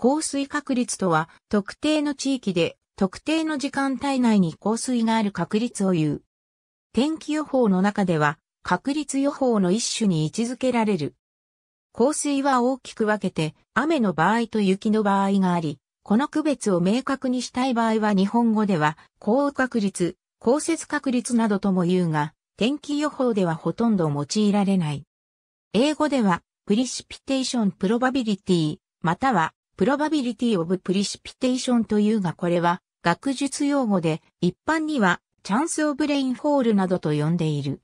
降水確率とは、特定の地域で特定の時間帯内に降水がある確率を言う。天気予報の中では、確率予報の一種に位置づけられる。降水は大きく分けて、雨の場合と雪の場合があり、この区別を明確にしたい場合は日本語では、降雨確率、降雪確率などとも言うが、天気予報ではほとんど用いられない。英語では、プリシピテーションプロバビリティ、またはプロバビリティオブプリシピテーションというがこれは学術用語で一般にはチャンスオブレインフォールなどと呼んでいる。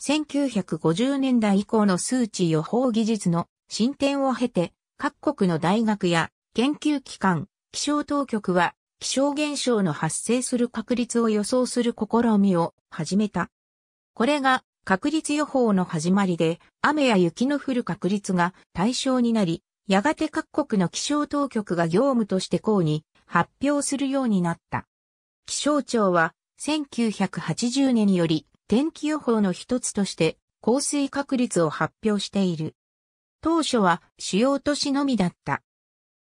1950年代以降の数値予報技術の進展を経て各国の大学や研究機関、気象当局は気象現象の発生する確率を予想する試みを始めた。これが確率予報の始まりで雨や雪の降る確率が対象になりやがて各国の気象当局が業務として公に発表するようになった。気象庁は1980年より天気予報の一つとして降水確率を発表している。当初は主要都市のみだった。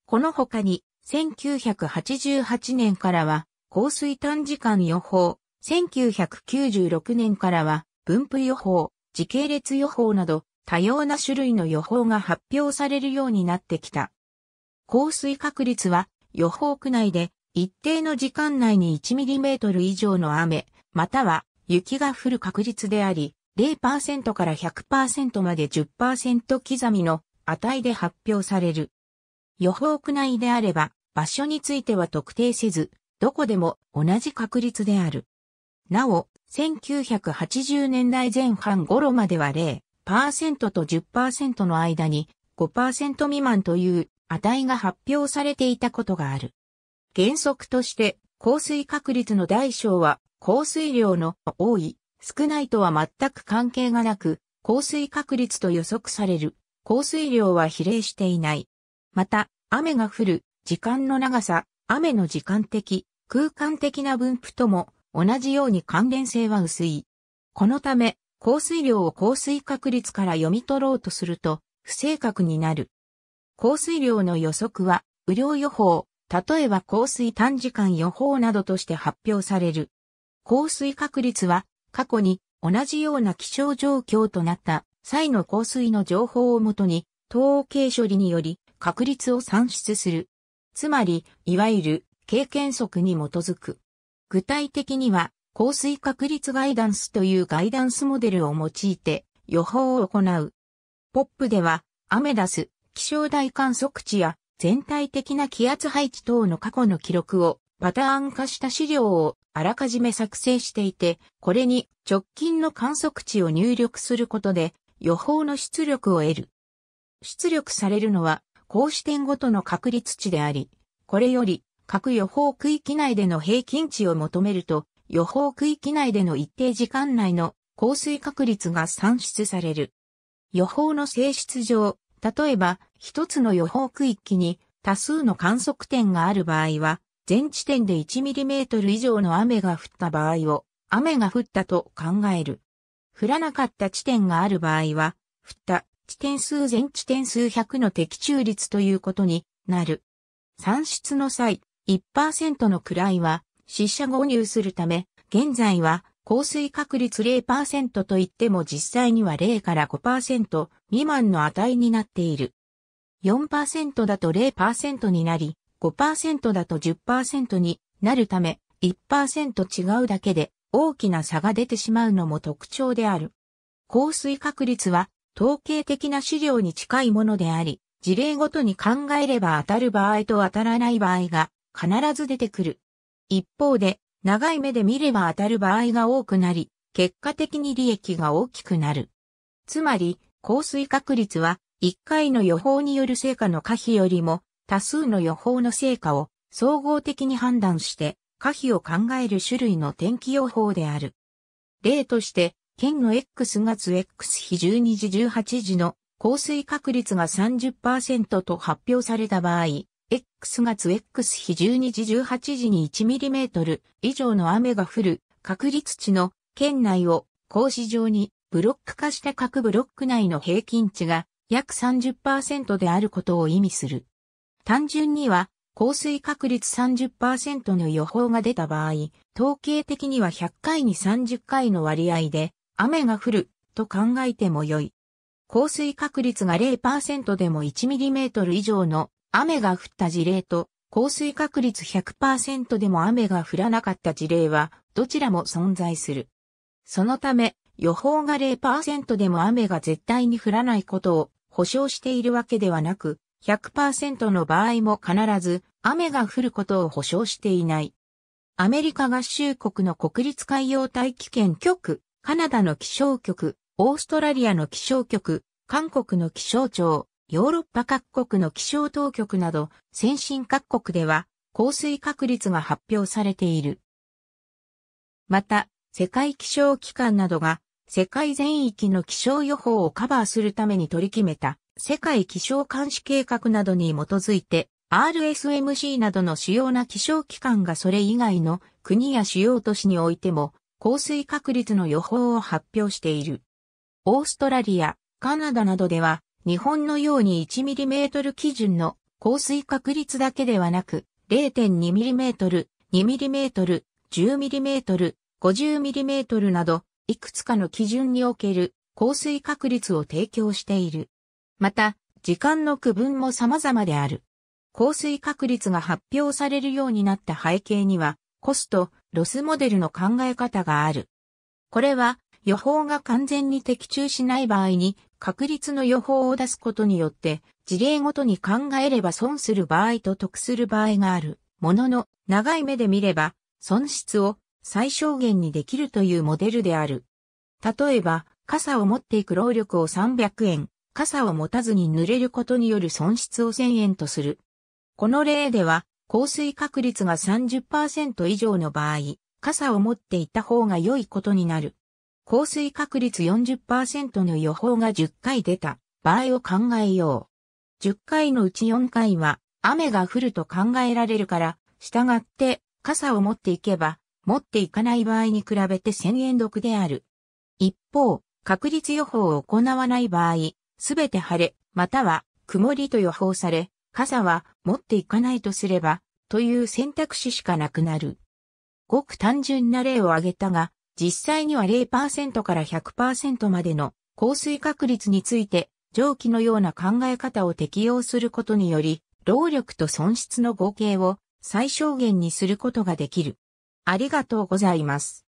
この他に1988年からは降水短時間予報、1996年からは分布予報、時系列予報など多様な種類の予報が発表されるようになってきた。降水確率は予報区内で一定の時間内に1トル以上の雨、または雪が降る確率であり、0%から100%まで10%刻みの値で発表される。予報区内であれば、場所については特定せず、どこでも同じ確率である。なお、1980年代前半頃までは0、5と10%の間に5%未満という値が発表されていたことがある。原則として降水確率の大小は降水量の多い、少ないとは全く関係がなく、降水確率と予測される降水量は比例していない。また、雨が降る時間の長さ、雨の時間的、空間的な分布とも同じように関連性は薄い。このため、降水量を降水確率から読み取ろうとすると、不正確になる。降水量の予測は、雨量予報、例えば降水短時間予報などとして発表される。降水確率は、過去に同じような気象状況となった際の降水の情報をもとに、統計処理により確率を算出する。つまり、いわゆる経験則に基づく。具体的には、降水確率ガイダンスというガイダンスモデルを用いて予報を行う。ポップでは、アメダス、気象台観測値や全体的な気圧配置等の過去の記録をパターン化した資料をあらかじめ作成していて、これに直近の観測値を入力することで予報の出力を得る。出力されるのは、高視点ごとの確率値であり、これより各予報区域内での平均値を求めると、予報区域内での一定時間内の降水確率が算出される。予報の性質上、例えば一つの予報区域に多数の観測点がある場合は、全地点で1トル以上の雨が降った場合を、雨が降ったと考える。降らなかった地点がある場合は、降った地点数全地点数100の的中率ということになる。算出の際、1%の位は死者誤入するため、現在は降水確率0%と言っても実際には0から5%未満の値になっている。4%だと0%になり、5%だと10%になるため、1%違うだけで大きな差が出てしまうのも特徴である。降水確率は統計的な資料に近いものであり、事例ごとに考えれば当たる場合と当たらない場合が必ず出てくる。一方で、長い目で見れば当たる場合が多くなり、結果的に利益が大きくなる。つまり、降水確率は、一回の予報による成果の可否よりも、多数の予報の成果を総合的に判断して、可否を考える種類の天気予報である。例として、県の X 月 X 比12時18時の降水確率が30%と発表された場合、X 月 X 比12時18時に 1mm 以上の雨が降る確率値の県内を格子状にブロック化した各ブロック内の平均値が約30%であることを意味する。単純には降水確率30%の予報が出た場合、統計的には100回に30回の割合で雨が降ると考えても良い。降水確率が0%でも 1mm 以上の雨が降った事例と、降水確率100%でも雨が降らなかった事例は、どちらも存在する。そのため、予報が0%でも雨が絶対に降らないことを保証しているわけではなく、100%の場合も必ず雨が降ることを保証していない。アメリカ合衆国の国立海洋大気圏局、カナダの気象局、オーストラリアの気象局、韓国の気象庁、ヨーロッパ各国の気象当局など、先進各国では、降水確率が発表されている。また、世界気象機関などが、世界全域の気象予報をカバーするために取り決めた、世界気象監視計画などに基づいて、RSMC などの主要な気象機関がそれ以外の国や主要都市においても降水確率の予報を発表している。オーストラリア、カナダなどでは日本のように 1mm 基準の降水確率だけではなく、0.2mm、2mm、10mm、50mm など、いくつかの基準における降水確率を提供している。また、時間の区分も様々である。降水確率が発表されるようになった背景には、コスト、ロスモデルの考え方がある。これは、予報が完全に的中しない場合に確率の予報を出すことによって、事例ごとに考えれば損する場合と得する場合がある。ものの、長い目で見れば、損失を最小限にできるというモデルである。例えば、傘を持っていく労力を300円、傘を持たずに濡れることによる損失を1000円とする。この例では、降水確率が30%以上の場合、傘を持っていた方が良いことになる。降水確率40%の予報が10回出た場合を考えよう。10回のうち4回は雨が降ると考えられるから、従って傘を持っていけば、持っていかない場合に比べて1000円得である。一方、確率予報を行わない場合、すべて晴れ、または曇りと予報され、傘は持っていかないとすれば、という選択肢しかなくなる。ごく単純な例を挙げたが、実際には0%から100%までの降水確率について、蒸気のような考え方を適用することにより、労力と損失の合計を最小限にすることができる。ありがとうございます。